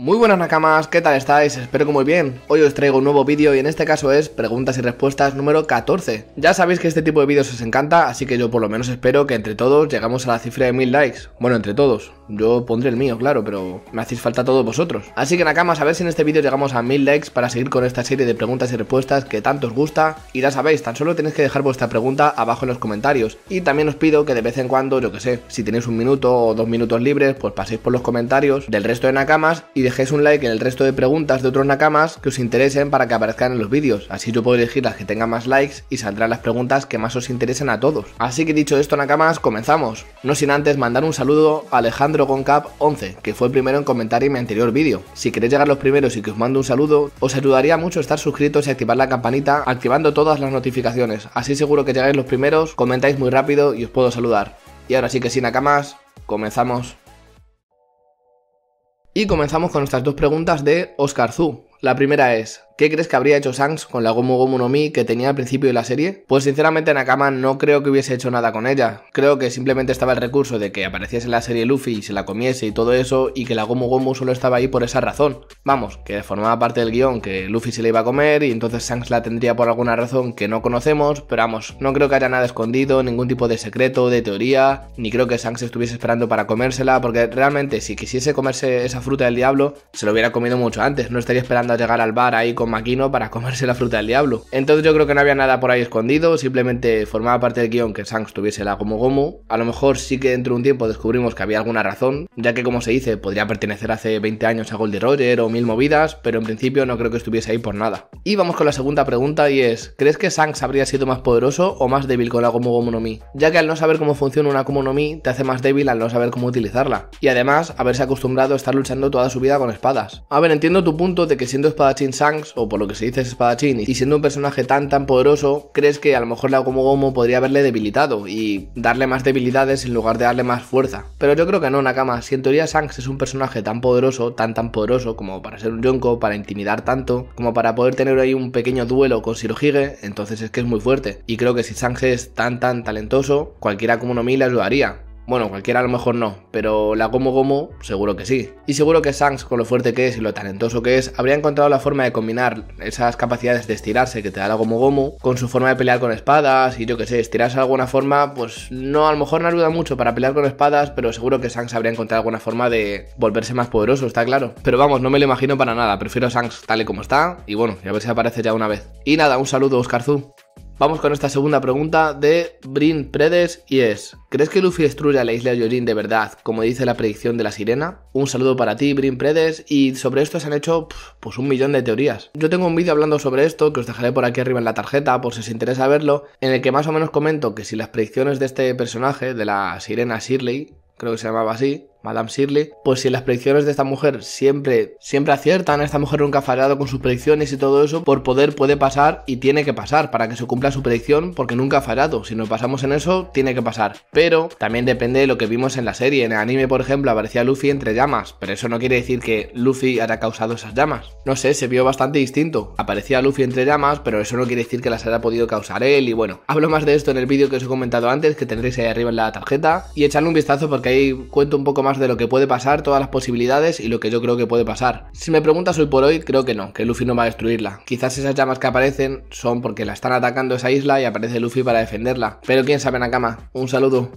Muy buenas nakamas, ¿qué tal estáis? Espero que muy bien. Hoy os traigo un nuevo vídeo y en este caso es preguntas y respuestas número 14. Ya sabéis que este tipo de vídeos os encanta, así que yo por lo menos espero que entre todos llegamos a la cifra de 1000 likes. Bueno, entre todos. Yo pondré el mío, claro, pero me hacéis falta todos vosotros. Así que nakamas, a ver si en este vídeo llegamos a 1000 likes para seguir con esta serie de preguntas y respuestas que tanto os gusta. Y ya sabéis, tan solo tenéis que dejar vuestra pregunta abajo en los comentarios. Y también os pido que de vez en cuando, yo que sé, si tenéis un minuto o dos minutos libres, pues paséis por los comentarios del resto de nakamas y de dejéis un like en el resto de preguntas de otros nakamas que os interesen para que aparezcan en los vídeos, así yo puedo elegir las que tengan más likes y saldrán las preguntas que más os interesen a todos. Así que dicho esto nakamas, comenzamos. No sin antes mandar un saludo a Alejandro Goncap 11, que fue el primero en comentar en mi anterior vídeo. Si queréis llegar los primeros y que os mando un saludo, os ayudaría mucho estar suscritos y activar la campanita activando todas las notificaciones, así seguro que llegáis los primeros, comentáis muy rápido y os puedo saludar. Y ahora sí que sin nakamas, comenzamos. Y comenzamos con nuestras dos preguntas de Oscar Zú. La primera es, ¿Qué crees que habría hecho Sans con la Gomu Gomu no Mi que tenía al principio de la serie? Pues sinceramente Nakama no creo que hubiese hecho nada con ella. Creo que simplemente estaba el recurso de que apareciese en la serie Luffy y se la comiese y todo eso y que la Gomu Gomu solo estaba ahí por esa razón. Vamos, que formaba parte del guión que Luffy se la iba a comer y entonces Sans la tendría por alguna razón que no conocemos, pero vamos, no creo que haya nada escondido, ningún tipo de secreto, de teoría, ni creo que Shanks estuviese esperando para comérsela, porque realmente si quisiese comerse esa fruta del diablo, se lo hubiera comido mucho antes, no estaría esperando a llegar al bar ahí con Maquino para comerse la fruta del diablo. Entonces yo creo que no había nada por ahí escondido, simplemente formaba parte del guión que Shanks tuviese la Gomu Gomu. A lo mejor sí que dentro de un tiempo descubrimos que había alguna razón, ya que como se dice, podría pertenecer hace 20 años a Goldie Roger o mil movidas, pero en principio no creo que estuviese ahí por nada. Y vamos con la segunda pregunta y es, ¿crees que Shanks habría sido más poderoso o más débil con la Gomu Gomu no Mi? Ya que al no saber cómo funciona una Gomu no Mi, te hace más débil al no saber cómo utilizarla. Y además, haberse acostumbrado a estar luchando toda su vida con espadas. A ver, entiendo tu punto de que siendo espadachín Shanks o por lo que se dice es espadachín, y siendo un personaje tan tan poderoso, crees que a lo mejor la como gomo podría haberle debilitado y darle más debilidades en lugar de darle más fuerza. Pero yo creo que no, Nakama. Si en teoría Shanks es un personaje tan poderoso, tan tan poderoso como para ser un Yonko, para intimidar tanto, como para poder tener ahí un pequeño duelo con Shirohige, entonces es que es muy fuerte. Y creo que si Shanks es tan tan talentoso, cualquiera como uno lo le ayudaría. Bueno, cualquiera a lo mejor no, pero la Gomu gomo seguro que sí. Y seguro que Shanks, con lo fuerte que es y lo talentoso que es, habría encontrado la forma de combinar esas capacidades de estirarse que te da la gomo gomo con su forma de pelear con espadas y yo que sé, estirarse de alguna forma, pues no, a lo mejor no ayuda mucho para pelear con espadas, pero seguro que Sans habría encontrado alguna forma de volverse más poderoso, está claro. Pero vamos, no me lo imagino para nada, prefiero Shanks tal y como está y bueno, ya a ver si aparece ya una vez. Y nada, un saludo Oscar Zú. Vamos con esta segunda pregunta de Brin Predes y es: ¿Crees que Luffy destruya la isla de Yorin de verdad, como dice la predicción de la sirena? Un saludo para ti, Brin Predes, y sobre esto se han hecho pues un millón de teorías. Yo tengo un vídeo hablando sobre esto que os dejaré por aquí arriba en la tarjeta por si os interesa verlo, en el que más o menos comento que si las predicciones de este personaje, de la sirena Shirley, creo que se llamaba así, Madame Shirley, pues si las predicciones de esta mujer siempre, siempre aciertan, esta mujer nunca ha fallado con sus predicciones y todo eso, por poder puede pasar y tiene que pasar para que se cumpla su predicción porque nunca ha fallado. Si nos pasamos en eso, tiene que pasar. Pero también depende de lo que vimos en la serie. En el anime, por ejemplo, aparecía Luffy entre llamas, pero eso no quiere decir que Luffy haya causado esas llamas. No sé, se vio bastante distinto. Aparecía Luffy entre llamas, pero eso no quiere decir que las haya podido causar él y bueno. Hablo más de esto en el vídeo que os he comentado antes, que tendréis ahí arriba en la tarjeta y echadle un vistazo porque ahí cuento un poco más de lo que puede pasar, todas las posibilidades y lo que yo creo que puede pasar. Si me preguntas hoy por hoy, creo que no, que Luffy no va a destruirla. Quizás esas llamas que aparecen son porque la están atacando esa isla y aparece Luffy para defenderla. Pero quién sabe, Nakama. Un saludo.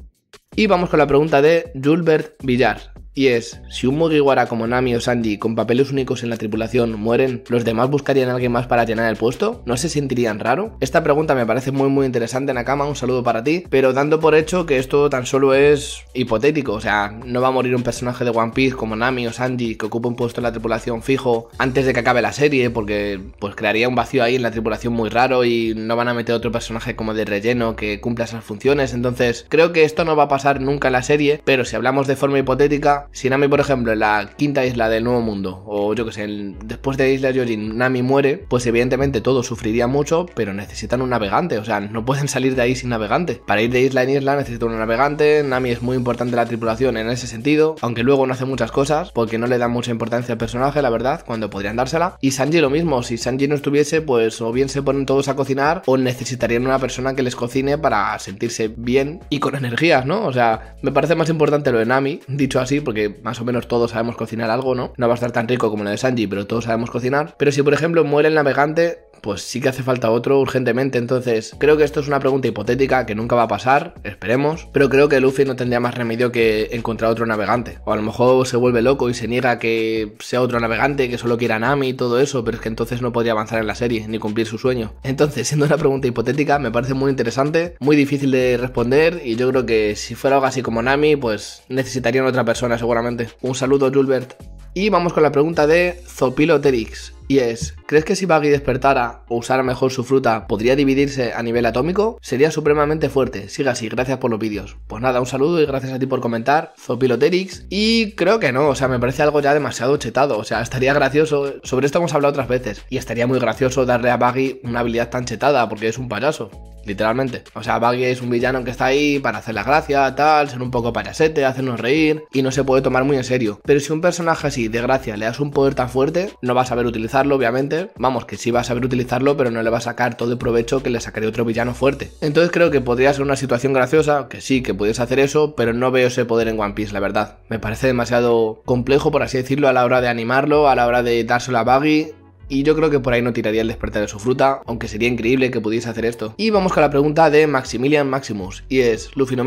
Y vamos con la pregunta de Julbert Villar. Y es, si un Mugiwara como Nami o Sanji con papeles únicos en la tripulación mueren, ¿los demás buscarían a alguien más para llenar el puesto? ¿No se sentirían raro? Esta pregunta me parece muy muy interesante, Nakama, un saludo para ti, pero dando por hecho que esto tan solo es hipotético, o sea, no va a morir un personaje de One Piece como Nami o Sanji que ocupa un puesto en la tripulación fijo antes de que acabe la serie, porque pues crearía un vacío ahí en la tripulación muy raro y no van a meter otro personaje como de relleno que cumpla esas funciones, entonces creo que esto no va a pasar nunca en la serie, pero si hablamos de forma hipotética, si Nami, por ejemplo, en la quinta isla del Nuevo Mundo, o yo que sé, después de isla Yojin, Nami muere, pues evidentemente todos sufrirían mucho, pero necesitan un navegante, o sea, no pueden salir de ahí sin navegante. Para ir de isla en isla necesitan un navegante, Nami es muy importante la tripulación en ese sentido, aunque luego no hace muchas cosas, porque no le dan mucha importancia al personaje, la verdad, cuando podrían dársela. Y Sanji lo mismo, si Sanji no estuviese, pues o bien se ponen todos a cocinar, o necesitarían una persona que les cocine para sentirse bien y con energías, ¿no? O sea, me parece más importante lo de Nami, dicho así, porque más o menos todos sabemos cocinar algo, ¿no? No va a estar tan rico como la de Sanji, pero todos sabemos cocinar. Pero si, por ejemplo, muere el navegante, pues sí que hace falta otro urgentemente. Entonces, creo que esto es una pregunta hipotética que nunca va a pasar, esperemos. Pero creo que Luffy no tendría más remedio que encontrar otro navegante. O a lo mejor se vuelve loco y se niega que sea otro navegante, que solo quiera Nami y todo eso, pero es que entonces no podría avanzar en la serie ni cumplir su sueño. Entonces, siendo una pregunta hipotética, me parece muy interesante, muy difícil de responder y yo creo que si fuera algo así como Nami, pues necesitarían otra persona seguramente. Un saludo, Julbert. Y vamos con la pregunta de Zopiloterix. Y es, ¿crees que si Baggy despertara o usara mejor su fruta, podría dividirse a nivel atómico? Sería supremamente fuerte. Siga así, gracias por los vídeos. Pues nada, un saludo y gracias a ti por comentar, Zopiloterix. Y creo que no, o sea, me parece algo ya demasiado chetado. O sea, estaría gracioso. Sobre esto hemos hablado otras veces. Y estaría muy gracioso darle a Baggy una habilidad tan chetada, porque es un payaso. Literalmente. O sea, Baggy es un villano que está ahí para hacer la gracia, tal, ser un poco payasete, hacernos reír y no se puede tomar muy en serio. Pero si un personaje así, de gracia, le das un poder tan fuerte, no va a saber utilizarlo, obviamente. Vamos, que sí va a saber utilizarlo, pero no le va a sacar todo el provecho que le sacaría otro villano fuerte. Entonces creo que podría ser una situación graciosa, que sí, que pudiese hacer eso, pero no veo ese poder en One Piece, la verdad. Me parece demasiado complejo, por así decirlo, a la hora de animarlo, a la hora de dárselo a Baggy y yo creo que por ahí no tiraría el despertar de su fruta, aunque sería increíble que pudiese hacer esto. Y vamos con la pregunta de Maximilian Maximus, y es, Luffy no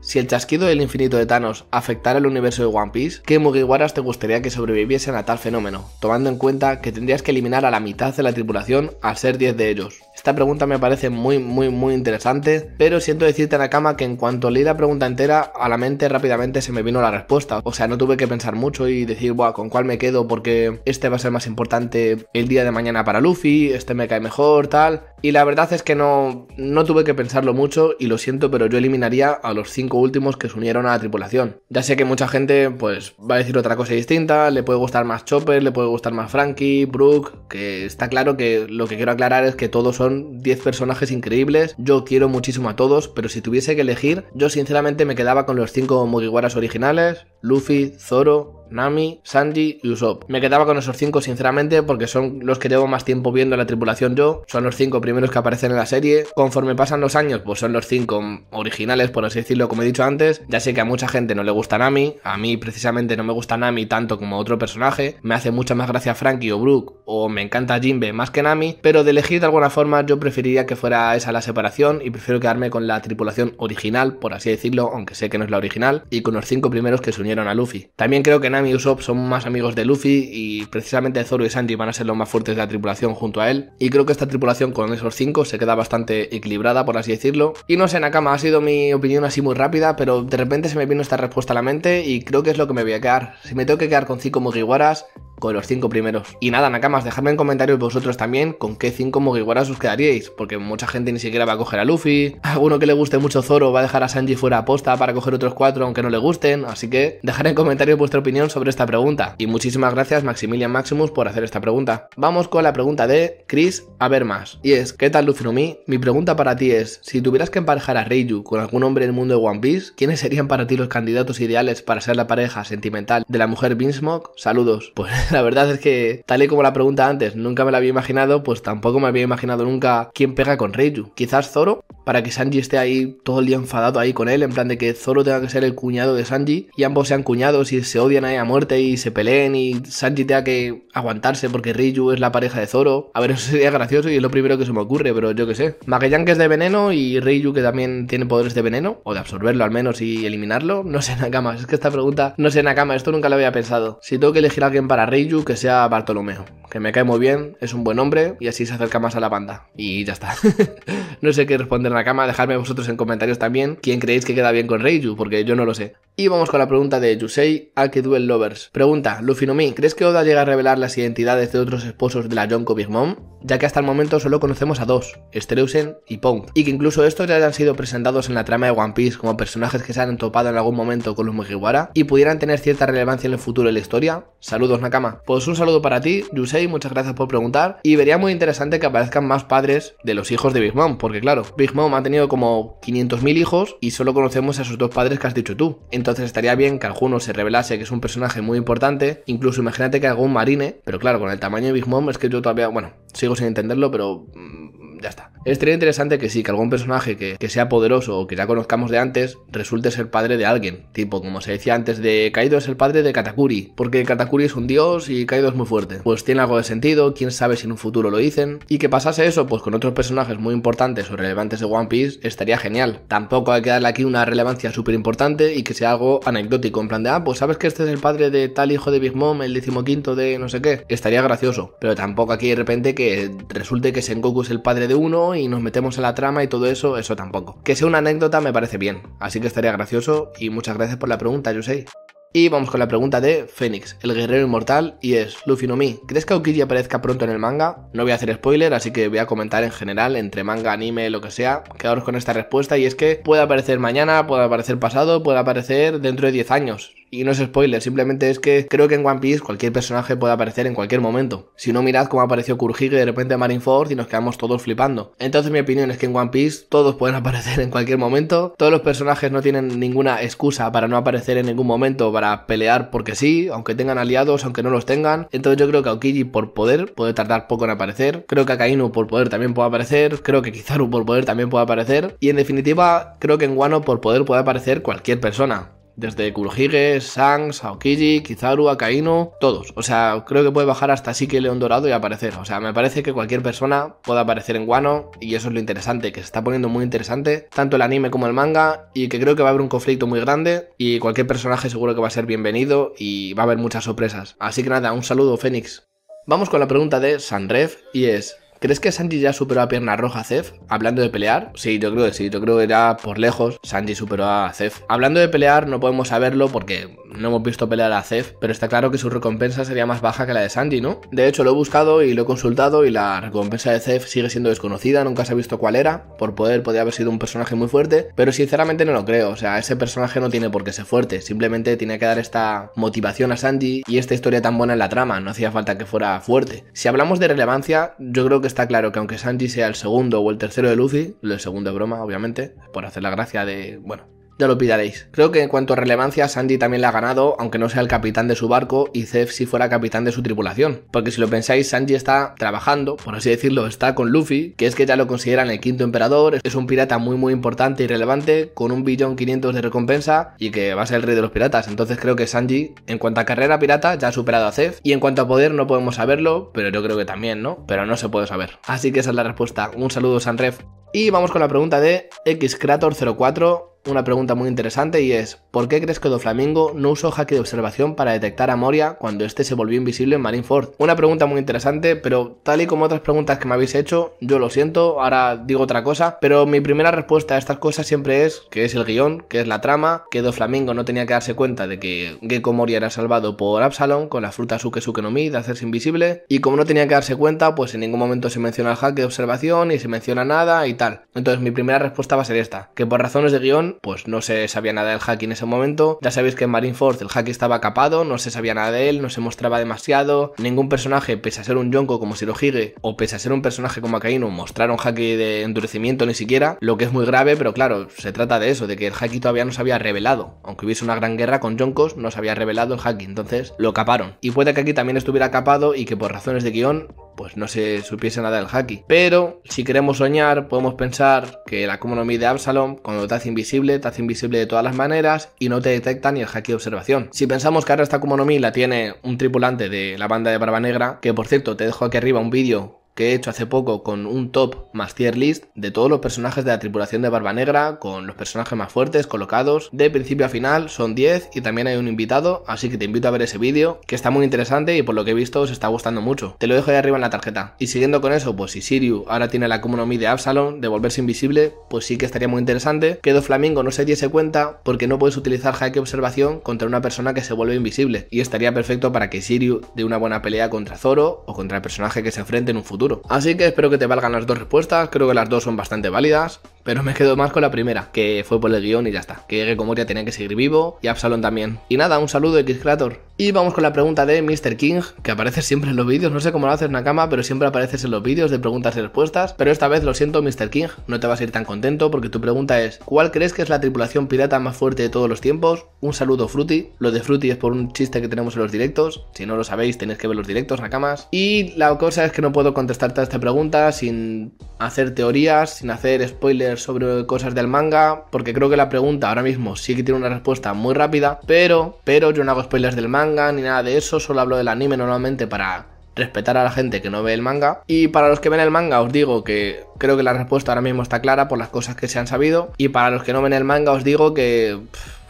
si el chasquido del infinito de Thanos afectara el universo de One Piece, ¿qué Mugiwaras te gustaría que sobreviviesen a tal fenómeno? Tomando en cuenta que tendrías que eliminar a la mitad de la tripulación al ser 10 de ellos. Esta pregunta me parece muy, muy, muy interesante, pero siento decirte, cama que en cuanto leí la pregunta entera, a la mente rápidamente se me vino la respuesta. O sea, no tuve que pensar mucho y decir, Buah, ¿con cuál me quedo? Porque este va a ser más importante el día de mañana para Luffy, este me cae mejor, tal. Y la verdad es que no, no tuve que pensarlo mucho y lo siento, pero yo eliminaría a los cinco últimos que se unieron a la tripulación. Ya sé que mucha gente, pues, va a decir otra cosa distinta, le puede gustar más Chopper, le puede gustar más Frankie, Brooke, que está claro que lo que quiero aclarar es que todos son 10 personajes increíbles, yo quiero muchísimo a todos, pero si tuviese que elegir, yo sinceramente me quedaba con los 5 Mugiwaras originales, Luffy, Zoro, Nami, Sanji y Usopp. Me quedaba con esos cinco sinceramente porque son los que llevo más tiempo viendo la tripulación yo, son los cinco primeros que aparecen en la serie. Conforme pasan los años, pues son los cinco originales, por así decirlo, como he dicho antes. Ya sé que a mucha gente no le gusta Nami, a mí precisamente no me gusta Nami tanto como otro personaje. Me hace mucha más gracia Frankie o Brooke o me encanta Jinbe más que Nami, pero de elegir de alguna forma yo preferiría que fuera esa la separación y prefiero quedarme con la tripulación original, por así decirlo, aunque sé que no es la original, y con los cinco primeros que se unieron a Luffy. También creo que Nami y Usopp son más amigos de Luffy y precisamente Zoro y Sanji van a ser los más fuertes de la tripulación junto a él. Y creo que esta tripulación con esos cinco se queda bastante equilibrada, por así decirlo. Y no sé, Nakama, ha sido mi opinión así muy rápida, pero de repente se me vino esta respuesta a la mente y creo que es lo que me voy a quedar. Si me tengo que quedar con cinco Mugiwaras, con los cinco primeros. Y nada, Nakamas, dejadme en comentarios vosotros también con qué cinco Mugiwaras os quedaríais, porque mucha gente ni siquiera va a coger a Luffy, alguno que le guste mucho Zoro va a dejar a Sanji fuera a posta para coger otros cuatro aunque no le gusten, así que dejad en comentarios vuestra opinión sobre esta pregunta. Y muchísimas gracias Maximilian Maximus por hacer esta pregunta. Vamos con la pregunta de Chris a ver más. Y es, ¿qué tal Luffy no Mi? Mi pregunta para ti es, si tuvieras que emparejar a Reiju con algún hombre del mundo de One Piece, ¿quiénes serían para ti los candidatos ideales para ser la pareja sentimental de la mujer Beansmoke? Saludos. Pues la verdad es que, tal y como la pregunta antes, nunca me la había imaginado, pues tampoco me había imaginado nunca quién pega con Reiju. Quizás Zoro, para que Sanji esté ahí todo el día enfadado ahí con él, en plan de que Zoro tenga que ser el cuñado de Sanji y ambos sean cuñados y se odian ahí a muerte y se peleen y Sanji tenga que aguantarse porque Ryu es la pareja de Zoro. A ver, eso sería gracioso y es lo primero que se me ocurre, pero yo qué sé. Magellan que es de veneno y Ryu que también tiene poderes de veneno, o de absorberlo al menos y eliminarlo. No sé, Nakama, es que esta pregunta, no sé, Nakama, esto nunca lo había pensado. Si tengo que elegir a alguien para Ryu, que sea Bartolomeo, que me cae muy bien, es un buen hombre y así se acerca más a la banda. Y ya está. no sé qué responder cama, dejadme vosotros en comentarios también quién creéis que queda bien con Reiju, porque yo no lo sé. Y vamos con la pregunta de Yusei Akeduel Lovers. Pregunta, me ¿crees que Oda llega a revelar las identidades de otros esposos de la Yonko Big Mom? Ya que hasta el momento solo conocemos a dos, Streusen y Pong. Y que incluso estos ya hayan sido presentados en la trama de One Piece como personajes que se han topado en algún momento con los Mugiwara y pudieran tener cierta relevancia en el futuro de la historia. Saludos Nakama. Pues un saludo para ti, Yusei, muchas gracias por preguntar. Y vería muy interesante que aparezcan más padres de los hijos de Big Mom, porque claro, Big Mom ha tenido como 500.000 hijos y solo conocemos a sus dos padres que has dicho tú. Entonces estaría bien que alguno se revelase que es un personaje muy importante. Incluso imagínate que algún marine, pero claro, con el tamaño de Big Mom es que yo todavía, bueno, sigo sin entenderlo, pero mm, ya está. Estaría interesante que sí, que algún personaje que, sea poderoso o que ya conozcamos de antes resulte ser padre de alguien. Tipo, como se decía antes, de Kaido es el padre de Katakuri, porque Katakuri es un dios y Kaido es muy fuerte. Pues tiene algo de sentido, quién sabe si en un futuro lo dicen. Y que pasase eso, pues con otros personajes muy importantes o relevantes de One Piece, estaría genial. Tampoco hay que darle aquí una relevancia súper importante y que sea algo anecdótico, en plan de, ah, pues sabes que este es el padre de tal hijo de Big Mom, el decimoquinto de no sé qué. Estaría gracioso, pero tampoco aquí de repente que resulte que Sengoku es el padre de de uno y nos metemos en la trama y todo eso, eso tampoco. Que sea una anécdota me parece bien, así que estaría gracioso y muchas gracias por la pregunta, yo sé Y vamos con la pregunta de Fénix, el guerrero inmortal, y es, Luffy no mi, ¿crees que Aokiji aparezca pronto en el manga? No voy a hacer spoiler, así que voy a comentar en general, entre manga, anime, lo que sea, quedaros con esta respuesta, y es que puede aparecer mañana, puede aparecer pasado, puede aparecer dentro de 10 años, y no es spoiler, simplemente es que creo que en One Piece cualquier personaje puede aparecer en cualquier momento. Si no, mirad cómo apareció Kurjige de repente a Marineford y nos quedamos todos flipando. Entonces mi opinión es que en One Piece todos pueden aparecer en cualquier momento, todos los personajes no tienen ninguna excusa para no aparecer en ningún momento, para pelear porque sí, aunque tengan aliados, aunque no los tengan. Entonces yo creo que Aokiji por poder puede tardar poco en aparecer, creo que Akainu por poder también puede aparecer, creo que Kizaru por poder también puede aparecer. Y en definitiva, creo que en Wano por poder puede aparecer cualquier persona. Desde Kurohige, sao Aokiji, Kizaru, Akainu, todos. O sea, creo que puede bajar hasta que León Dorado y aparecer. O sea, me parece que cualquier persona puede aparecer en Guano y eso es lo interesante, que se está poniendo muy interesante, tanto el anime como el manga, y que creo que va a haber un conflicto muy grande y cualquier personaje seguro que va a ser bienvenido y va a haber muchas sorpresas. Así que nada, un saludo, Fénix. Vamos con la pregunta de Sanref y es, ¿Crees que Sanji ya superó a Pierna Roja a Zef? Hablando de pelear, sí, yo creo que sí, yo creo que ya por lejos Sanji superó a Zef. Hablando de pelear, no podemos saberlo porque no hemos visto pelear a Zef, pero está claro que su recompensa sería más baja que la de Sanji, ¿no? De hecho, lo he buscado y lo he consultado y la recompensa de Zef sigue siendo desconocida, nunca se ha visto cuál era. Por poder, podría haber sido un personaje muy fuerte, pero sinceramente no lo creo. O sea, ese personaje no tiene por qué ser fuerte, simplemente tiene que dar esta motivación a Sanji y esta historia tan buena en la trama, no hacía falta que fuera fuerte. Si hablamos de relevancia, yo creo que está claro que aunque Sanji sea el segundo o el tercero de Luffy, el segundo de broma, obviamente, por hacer la gracia de, bueno, ya lo pidaréis. Creo que en cuanto a relevancia, Sanji también la ha ganado, aunque no sea el capitán de su barco y Zef si fuera capitán de su tripulación. Porque si lo pensáis, Sanji está trabajando, por así decirlo, está con Luffy, que es que ya lo consideran el quinto emperador, es un pirata muy muy importante y relevante, con un billón 500 de recompensa y que va a ser el rey de los piratas. Entonces creo que Sanji, en cuanto a carrera pirata, ya ha superado a Zef. Y en cuanto a poder, no podemos saberlo, pero yo creo que también, ¿no? Pero no se puede saber. Así que esa es la respuesta. Un saludo, Sanref. Y vamos con la pregunta de Xcrator04 una pregunta muy interesante y es, ¿por qué crees que Doflamingo no usó jaque de observación para detectar a Moria cuando este se volvió invisible en Marineford? Una pregunta muy interesante, pero tal y como otras preguntas que me habéis hecho, yo lo siento, ahora digo otra cosa, pero mi primera respuesta a estas cosas siempre es que es el guión, que es la trama, que Doflamingo no tenía que darse cuenta de que Gecko Moria era salvado por Absalom con la fruta Suke Suke no Mi de hacerse invisible, y como no tenía que darse cuenta, pues en ningún momento se menciona el hack de observación y se menciona nada y tal. Entonces mi primera respuesta va a ser esta, que por razones de guión pues no se sabía nada del Haki en ese momento. Ya sabéis que en Marine Force el Haki estaba capado, no se sabía nada de él, no se mostraba demasiado. Ningún personaje, pese a ser un Yonko como Shirohige o pese a ser un personaje como Akainu, mostraron Haki de endurecimiento ni siquiera, lo que es muy grave, pero claro, se trata de eso, de que el Haki todavía no se había revelado. Aunque hubiese una gran guerra con Yonkos, no se había revelado el hack, entonces lo caparon. Y puede que aquí también estuviera capado y que por razones de guión pues no se supiese nada del haki. Pero si queremos soñar, podemos pensar que la Mi de Absalom, cuando te hace invisible, te hace invisible de todas las maneras y no te detecta ni el haki de observación. Si pensamos que ahora esta Mi la tiene un tripulante de la banda de Barba Negra, que por cierto te dejo aquí arriba un vídeo que he hecho hace poco con un top más tier list de todos los personajes de la tripulación de Barba Negra, con los personajes más fuertes colocados, de principio a final son 10 y también hay un invitado, así que te invito a ver ese vídeo, que está muy interesante y por lo que he visto os está gustando mucho. Te lo dejo ahí arriba en la tarjeta. Y siguiendo con eso, pues si Siriu ahora tiene la economía de Absalom, de volverse invisible, pues sí que estaría muy interesante que Do Flamingo no se diese cuenta porque no puedes utilizar Hike observación contra una persona que se vuelve invisible y estaría perfecto para que Siriu dé una buena pelea contra Zoro o contra el personaje que se enfrente en un futuro Así que espero que te valgan las dos respuestas, creo que las dos son bastante válidas, pero me quedo más con la primera, que fue por el guión y ya está, que Gekomoria tenía que seguir vivo y Absalom también. Y nada, un saludo X-Creator. Y vamos con la pregunta de Mr. King, que aparece siempre en los vídeos, no sé cómo lo haces Nakama, pero siempre apareces en los vídeos de preguntas y respuestas, pero esta vez lo siento Mr. King, no te vas a ir tan contento porque tu pregunta es, ¿cuál crees que es la tripulación pirata más fuerte de todos los tiempos? Un saludo Fruity, lo de Fruity es por un chiste que tenemos en los directos, si no lo sabéis tenéis que ver los directos Nakamas, y la cosa es que no puedo contestar estar esta pregunta sin hacer teorías, sin hacer spoilers sobre cosas del manga, porque creo que la pregunta ahora mismo sí que tiene una respuesta muy rápida, pero, pero yo no hago spoilers del manga ni nada de eso, solo hablo del anime normalmente para respetar a la gente que no ve el manga. Y para los que ven el manga os digo que creo que la respuesta ahora mismo está clara por las cosas que se han sabido, y para los que no ven el manga os digo que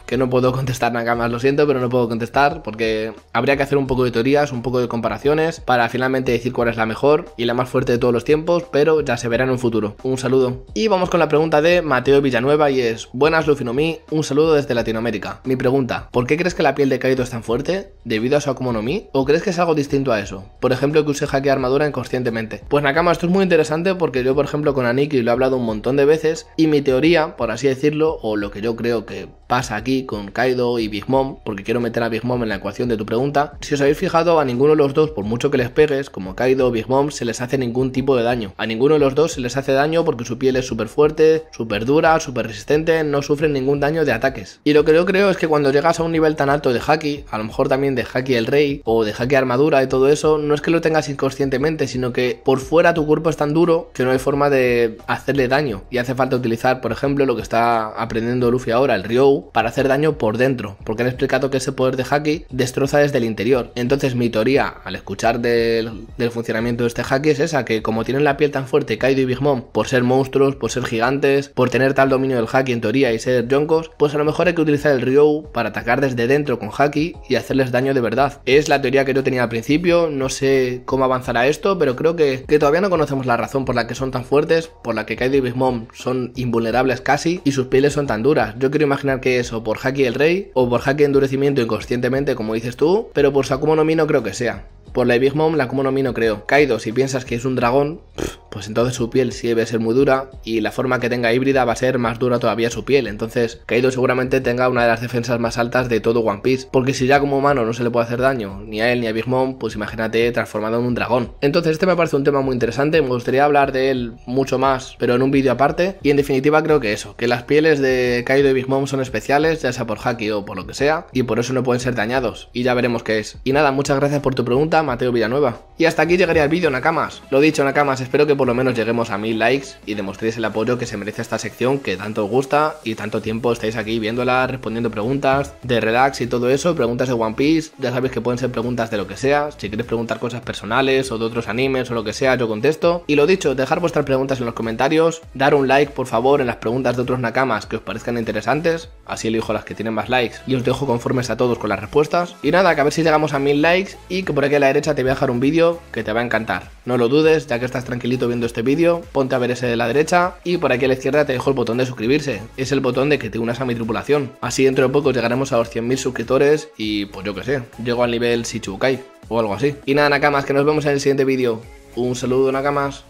que no puedo contestar nada más, lo siento, pero no puedo contestar porque habría que hacer un poco de teorías, un poco de comparaciones para finalmente decir cuál es la mejor y la más fuerte de todos los tiempos, pero ya se verá en un futuro. Un saludo. Y vamos con la pregunta de Mateo Villanueva y es, buenas Lufinomi, un saludo desde Latinoamérica. Mi pregunta, ¿por qué crees que la piel de Kaito es tan fuerte? ¿Debido a su Akumonomi? ¿O crees que es algo distinto a eso? Por ejemplo, que use hacke armadura inconscientemente. Pues Nakama, esto es muy interesante porque yo, por ejemplo, con Aniki lo he hablado un montón de veces y mi teoría, por así decirlo, o lo que yo creo que pasa aquí con Kaido y Big Mom, porque quiero meter a Big Mom en la ecuación de tu pregunta, si os habéis fijado, a ninguno de los dos, por mucho que les pegues, como Kaido o Big Mom, se les hace ningún tipo de daño. A ninguno de los dos se les hace daño porque su piel es súper fuerte, súper dura, súper resistente, no sufren ningún daño de ataques. Y lo que yo creo es que cuando llegas a un nivel tan alto de Haki, a lo mejor también de Haki el Rey o de Haki Armadura y todo eso, no es que lo tengas inconscientemente, sino que por fuera tu cuerpo es tan duro que no hay forma de hacerle daño. Y hace falta utilizar, por ejemplo, lo que está aprendiendo Luffy ahora, el Ryou para hacer daño por dentro, porque han explicado que ese poder de Haki destroza desde el interior. Entonces mi teoría al escuchar del, funcionamiento de este Haki es esa, que como tienen la piel tan fuerte Kaido y Big Mom por ser monstruos, por ser gigantes, por tener tal dominio del Haki en teoría y ser yonkos, pues a lo mejor hay que utilizar el Ryou para atacar desde dentro con Haki y hacerles daño de verdad. Es la teoría que yo tenía al principio, no sé cómo avanzará esto, pero creo que, que todavía no conocemos la razón por la que son tan fuertes, por la que Kaido y Big Mom son invulnerables casi y sus pieles son tan duras. Yo quiero imaginar que o por Haki el Rey o por Haki Endurecimiento inconscientemente, como dices tú, pero por Sakumo no Mi no creo que sea. Por la Big Mom, la como no creo. Kaido, si piensas que es un dragón, pues entonces su piel sí debe ser muy dura y la forma que tenga híbrida va a ser más dura todavía su piel. Entonces, Kaido seguramente tenga una de las defensas más altas de todo One Piece. Porque si ya como humano no se le puede hacer daño ni a él ni a Big Mom, pues imagínate transformado en un dragón. Entonces, este me parece un tema muy interesante. Me gustaría hablar de él mucho más, pero en un vídeo aparte. Y en definitiva, creo que eso, que las pieles de Kaido y Big Mom son especiales, ya sea por haki o por lo que sea, y por eso no pueden ser dañados. Y ya veremos qué es. Y nada, muchas gracias por tu pregunta Mateo Villanueva. Y hasta aquí llegaría el vídeo, Nakamas. Lo dicho, Nakamas, espero que por lo menos lleguemos a mil likes y demostréis el apoyo que se merece esta sección que tanto os gusta y tanto tiempo estáis aquí viéndola, respondiendo preguntas de relax y todo eso, preguntas de One Piece, ya sabéis que pueden ser preguntas de lo que sea, si queréis preguntar cosas personales o de otros animes o lo que sea, yo contesto. Y lo dicho, dejar vuestras preguntas en los comentarios, dar un like por favor en las preguntas de otros Nakamas que os parezcan interesantes, así elijo las que tienen más likes y os dejo conformes a todos con las respuestas. Y nada, que a ver si llegamos a mil likes y que por aquí la derecha te voy a dejar un vídeo que te va a encantar. No lo dudes, ya que estás tranquilito viendo este vídeo, ponte a ver ese de la derecha y por aquí a la izquierda te dejo el botón de suscribirse. Es el botón de que te unas a mi tripulación. Así dentro de poco llegaremos a los 100.000 suscriptores y pues yo que sé, llego al nivel Shichukai o algo así. Y nada, Nakamas, que nos vemos en el siguiente vídeo. Un saludo, Nakamas.